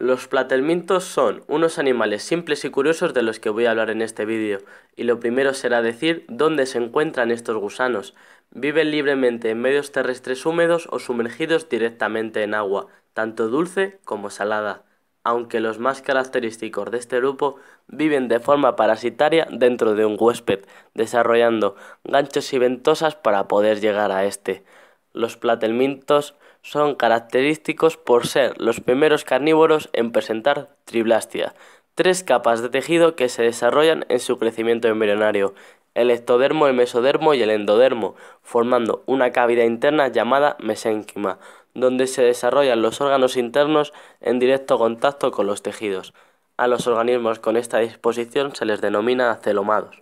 Los platelmintos son unos animales simples y curiosos de los que voy a hablar en este vídeo, y lo primero será decir dónde se encuentran estos gusanos. Viven libremente en medios terrestres húmedos o sumergidos directamente en agua, tanto dulce como salada, aunque los más característicos de este grupo viven de forma parasitaria dentro de un huésped, desarrollando ganchos y ventosas para poder llegar a este. Los platelmintos son característicos por ser los primeros carnívoros en presentar triblastia, tres capas de tejido que se desarrollan en su crecimiento embrionario, el ectodermo, el mesodermo y el endodermo, formando una cavidad interna llamada mesénquima, donde se desarrollan los órganos internos en directo contacto con los tejidos. A los organismos con esta disposición se les denomina celomados.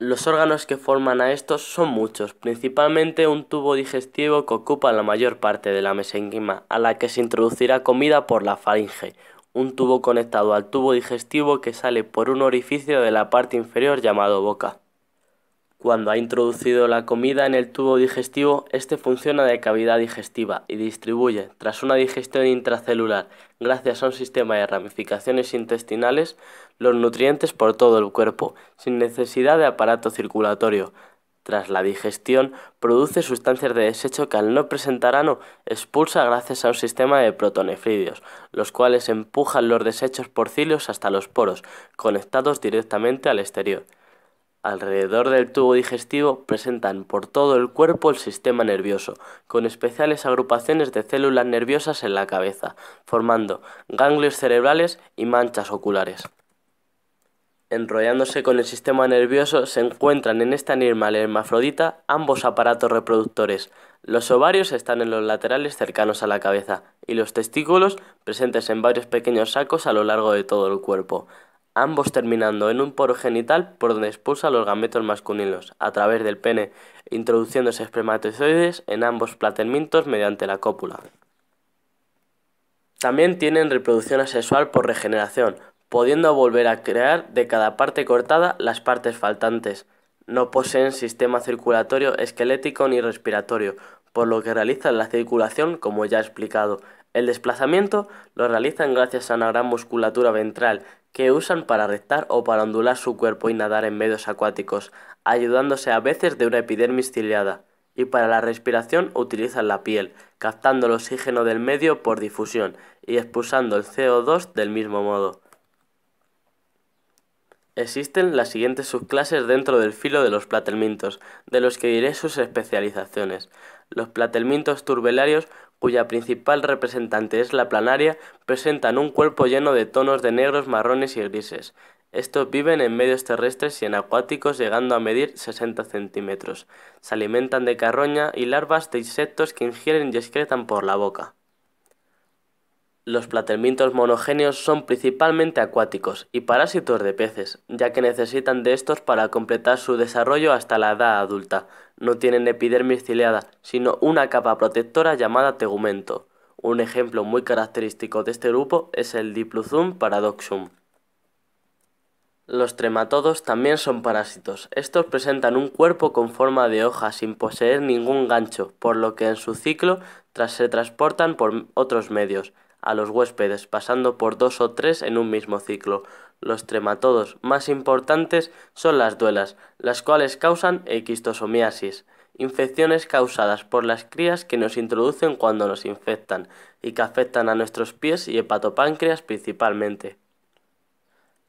Los órganos que forman a estos son muchos, principalmente un tubo digestivo que ocupa la mayor parte de la mesenquima, a la que se introducirá comida por la faringe, un tubo conectado al tubo digestivo que sale por un orificio de la parte inferior llamado boca. Cuando ha introducido la comida en el tubo digestivo, este funciona de cavidad digestiva y distribuye, tras una digestión intracelular, gracias a un sistema de ramificaciones intestinales, los nutrientes por todo el cuerpo, sin necesidad de aparato circulatorio. Tras la digestión, produce sustancias de desecho que al no presentar expulsa gracias a un sistema de protonefridios, los cuales empujan los desechos por cilios hasta los poros, conectados directamente al exterior alrededor del tubo digestivo presentan por todo el cuerpo el sistema nervioso, con especiales agrupaciones de células nerviosas en la cabeza, formando ganglios cerebrales y manchas oculares. Enrollándose con el sistema nervioso se encuentran en esta animal hermafrodita ambos aparatos reproductores. Los ovarios están en los laterales cercanos a la cabeza y los testículos presentes en varios pequeños sacos a lo largo de todo el cuerpo ambos terminando en un poro genital por donde expulsa los gametos masculinos, a través del pene, introduciéndose espermatozoides en ambos platelmintos mediante la cópula. También tienen reproducción asexual por regeneración, pudiendo volver a crear de cada parte cortada las partes faltantes. No poseen sistema circulatorio esquelético ni respiratorio, por lo que realizan la circulación como ya he explicado, el desplazamiento lo realizan gracias a una gran musculatura ventral que usan para rectar o para ondular su cuerpo y nadar en medios acuáticos, ayudándose a veces de una epidermis ciliada. Y para la respiración utilizan la piel, captando el oxígeno del medio por difusión y expulsando el CO2 del mismo modo. Existen las siguientes subclases dentro del filo de los platelmintos, de los que diré sus especializaciones. Los platelmintos turbelarios, cuya principal representante es la planaria, presentan un cuerpo lleno de tonos de negros, marrones y grises. Estos viven en medios terrestres y en acuáticos llegando a medir 60 centímetros. Se alimentan de carroña y larvas de insectos que ingieren y excretan por la boca. Los platelmintos monogéneos son principalmente acuáticos y parásitos de peces, ya que necesitan de estos para completar su desarrollo hasta la edad adulta. No tienen epidermis ciliada, sino una capa protectora llamada tegumento. Un ejemplo muy característico de este grupo es el Dipluzum paradoxum. Los trematodos también son parásitos. Estos presentan un cuerpo con forma de hoja sin poseer ningún gancho, por lo que en su ciclo tras se transportan por otros medios a los huéspedes, pasando por dos o tres en un mismo ciclo. Los trematodos más importantes son las duelas, las cuales causan equistosomiasis, infecciones causadas por las crías que nos introducen cuando nos infectan y que afectan a nuestros pies y hepatopáncreas principalmente.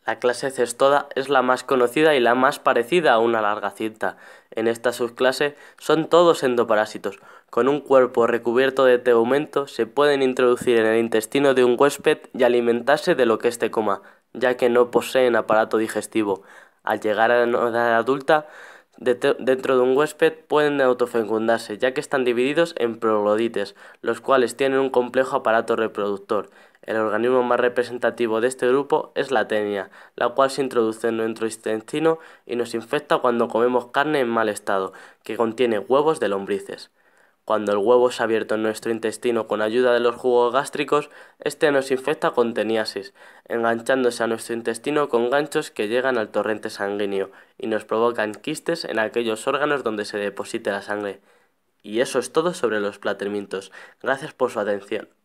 La clase cestoda es la más conocida y la más parecida a una larga cinta. En esta subclase son todos endoparásitos, con un cuerpo recubierto de tegumento se pueden introducir en el intestino de un huésped y alimentarse de lo que éste coma, ya que no poseen aparato digestivo. Al llegar a la edad adulta, dentro de un huésped pueden autofecundarse, ya que están divididos en proglodites, los cuales tienen un complejo aparato reproductor. El organismo más representativo de este grupo es la tenia, la cual se introduce en nuestro intestino y nos infecta cuando comemos carne en mal estado, que contiene huevos de lombrices. Cuando el huevo es abierto en nuestro intestino con ayuda de los jugos gástricos, este nos infecta con teniasis, enganchándose a nuestro intestino con ganchos que llegan al torrente sanguíneo y nos provocan quistes en aquellos órganos donde se deposite la sangre. Y eso es todo sobre los platelmintos. Gracias por su atención.